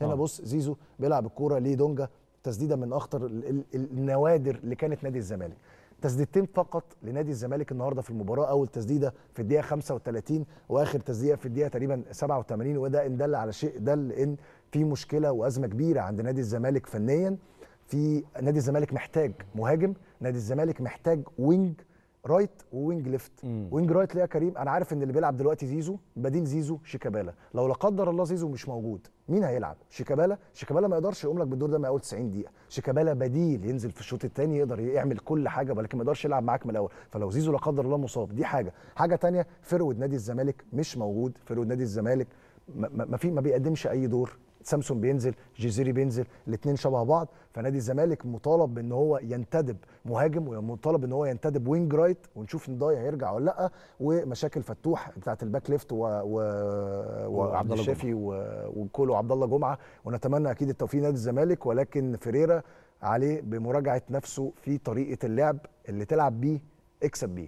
هنا آه. بص زيزو بيلعب الكوره ليه دونجا تسديده من اخطر النوادر اللي كانت نادي الزمالك تسديدتين فقط لنادي الزمالك النهارده في المباراه اول تسديده في الدقيقه 35 واخر تسديده في الدقيقه تقريبا 87 وده ان دل على شيء دل ان في مشكله وازمه كبيره عند نادي الزمالك فنيا في نادي الزمالك محتاج مهاجم نادي الزمالك محتاج وينج رايت ووينج ليفت وينج رايت يا كريم انا عارف ان اللي بيلعب دلوقتي زيزو بديل زيزو شيكابالا لو لا قدر الله زيزو مش موجود مين هيلعب شيكابالا شيكابالا ما يقدرش يقوم لك بالدور ده من اول 90 دقيقه شيكابالا بديل ينزل في الشوط الثاني يقدر يعمل كل حاجه ولكن ما يقدرش يلعب معاك من الاول فلو زيزو لا قدر الله مصاب دي حاجه حاجه ثانيه فيرود نادي الزمالك مش موجود فيرود نادي الزمالك ما, ما في ما بيقدمش اي دور سامسون بينزل جيزيري بينزل الاثنين شبه بعض فنادي الزمالك مطالب بان هو ينتدب مهاجم ومطالب ان هو ينتدب وينج رايت ونشوف نضايع هيرجع ولا لا ومشاكل فتوح بتاعه الباك ليفت و, و... وعبد الله الشافي وكولو وعبد الله جمعه ونتمنى اكيد التوفيق نادي الزمالك ولكن فيريرا عليه بمراجعه نفسه في طريقه اللعب اللي تلعب بيه اكسب بيه